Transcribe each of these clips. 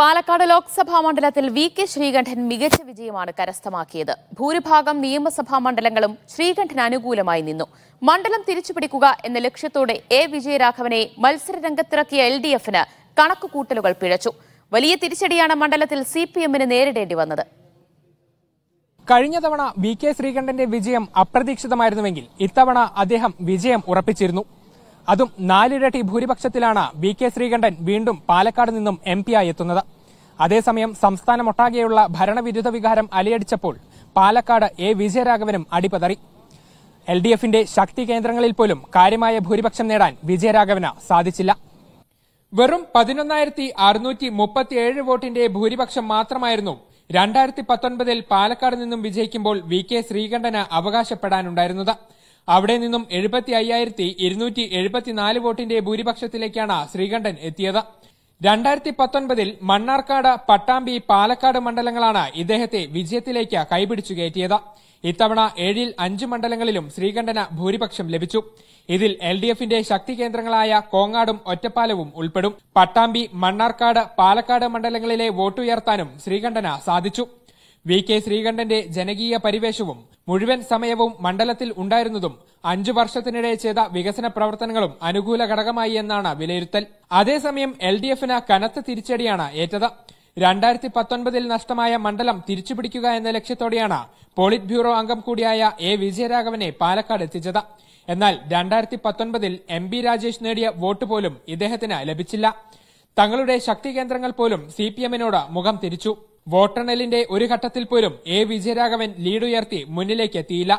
പാലക്കാട് ലോക്സഭാ മണ്ഡലത്തിൽ V K Sreekandan മികച്ച വിജയമാണ് കരസ്ഥമാക്കിയത് ഭൂരിഭാഗം നിയമസഭാ മണ്ഡലങ്ങളും ശ്രീകണ്ഠൻ അനുകൂലമായി നിന്നു മണ്ഡലം തിരിച്ചുപിടിക്കുക എന്ന ലക്ഷ്യത്തോടെ എ വിജയരാഘവനെ മത്സരരംഗത്തിറക്കിയ എൽ ഡി എഫിന് കണക്കുകൂട്ടലുകൾ പിഴച്ചു വലിയ തിരിച്ചടിയാണ് മണ്ഡലത്തിൽ സി പി എമ്മിന് നേരിടേണ്ടി വന്നത് കഴിഞ്ഞ തവണ വി കെ ശ്രീകണ്ഠന്റെ വിജയം അപ്രതീക്ഷിതമായിരുന്നുവെങ്കിൽ ഇത്തവണ അദ്ദേഹം വിജയം ഉറപ്പിച്ചിരുന്നു അതും നാലിരട്ടി ഭൂരിപക്ഷത്തിലാണ് വി കെ ശ്രീകണ്ഠൻ വീണ്ടും പാലക്കാട് നിന്നും എം പിയായി എത്തുന്നത് അതേസമയം സംസ്ഥാനമൊട്ടാകെയുള്ള ഭരണവിരുദ്ധ വികാരം അലയടിച്ചപ്പോൾ പാലക്കാട് എ വിജയരാഘവനും അടിപതറി എൽ ഡി എഫിന്റെ ശക്തി കേന്ദ്രങ്ങളിൽ പോലും കാര്യമായ ഭൂരിപക്ഷം നേടാൻ വിജയരാഘവന് സാധിച്ചില്ല വെറും പതിനൊന്നായിരത്തി അറുനൂറ്റി മുപ്പത്തിയേഴ് വോട്ടിന്റെ ഭൂരിപക്ഷം മാത്രമായിരുന്നു രണ്ടായിരത്തി പത്തൊൻപതിൽ പാലക്കാട് നിന്നും വിജയിക്കുമ്പോൾ വി കെ ശ്രീകണ്ഠന് അവകാശപ്പെടാനുണ്ടായിരുന്നത് അവിടെ നിന്നും എഴുപത്തി അയ്യായിരത്തി ഇരുന്നൂറ്റി എഴുപത്തിനാല് വോട്ടിന്റെ ഭൂരിപക്ഷത്തിലേക്കാണ് ശ്രീകണ്ഠൻ എത്തിയത് രണ്ടായിരത്തി പത്തൊൻപതിൽ മണ്ണാർക്കാട് പട്ടാമ്പി പാലക്കാട് മണ്ഡലങ്ങളാണ് ഇദ്ദേഹത്തെ വിജയത്തിലേക്ക് കൈപിടിച്ചു കയറ്റിയത് ഇത്തവണ ഏഴിൽ അഞ്ച് മണ്ഡലങ്ങളിലും ശ്രീകണ്ഠന് ഭൂരിപക്ഷം ലഭിച്ചു ഇതിൽ എൽ ഡി എഫിന്റെ ശക്തി കേന്ദ്രങ്ങളായ കോങ്ങാടും ഒറ്റപ്പാലവും ഉൾപ്പെടും പട്ടാമ്പി മണ്ണാർക്കാട് പാലക്കാട് മണ്ഡലങ്ങളിലെ വോട്ടുയർത്താനും ശ്രീകണ്ഠന് സാധിച്ചു വി കെ ശ്രീകണ്ഠന്റെ ജനകീയ പരിവേഷവും മുഴുവൻ സമയവും മണ്ഡലത്തിൽ ഉണ്ടായിരുന്നതും അഞ്ചു വർഷത്തിനിടെ ചെയ്ത വികസന പ്രവർത്തനങ്ങളും അനുകൂല ഘടകമായി എന്നാണ് വിലയിരുത്തൽ അതേസമയം എൽ ഡി എഫിന് കനത്ത തിരിച്ചടിയാണ് ഏറ്റത് രണ്ടായിരത്തി പത്തൊൻപതിൽ നഷ്ടമായ മണ്ഡലം തിരിച്ചുപിടിക്കുക എന്ന ലക്ഷ്യത്തോടെയാണ് പോളിറ്റ് ബ്യൂറോ അംഗം കൂടിയായ എ വിജയരാഘവനെ പാലക്കാട് എത്തിച്ചത് എന്നാൽ രണ്ടായിരത്തി പത്തൊൻപതിൽ എം ബി രാജേഷ് നേടിയ വോട്ട് പോലും ഇദ്ദേഹത്തിന് ലഭിച്ചില്ല തങ്ങളുടെ ശക്തി കേന്ദ്രങ്ങൾ പോലും സി പി എമ്മിനോട് മുഖം തിരിച്ചു വോട്ടെണ്ണലിന്റെ ഒരു ഘട്ടത്തിൽ പോലും എ വിജയരാഘവൻ ലീഡുയർത്തി മുന്നിലേക്ക് എത്തിയില്ല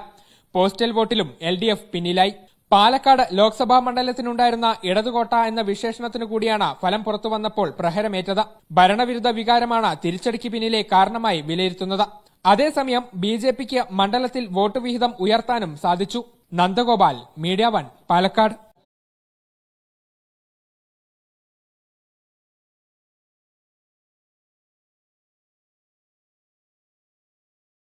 പോസ്റ്റൽ വോട്ടിലും എൽ ഡി എഫ് പിന്നിലായി പാലക്കാട് ലോക്സഭാ മണ്ഡലത്തിനുണ്ടായിരുന്ന ഇടതുകോട്ട എന്ന വിശേഷണത്തിനു കൂടിയാണ് ഫലം പുറത്തു വന്നപ്പോൾ പ്രഹരമേറ്റത് ഭരണവിരുദ്ധ വികാരമാണ് തിരിച്ചടിക്ക് പിന്നിലെ കാരണമായി വിലയിരുത്തുന്നത് അതേസമയം ബി ജെ പിക്ക് മണ്ഡലത്തിൽ വോട്ട് വിഹിതം ഉയർത്താനും സാധിച്ചു നന്ദഗോപാൽ മീഡിയ വൺ പാലക്കാട്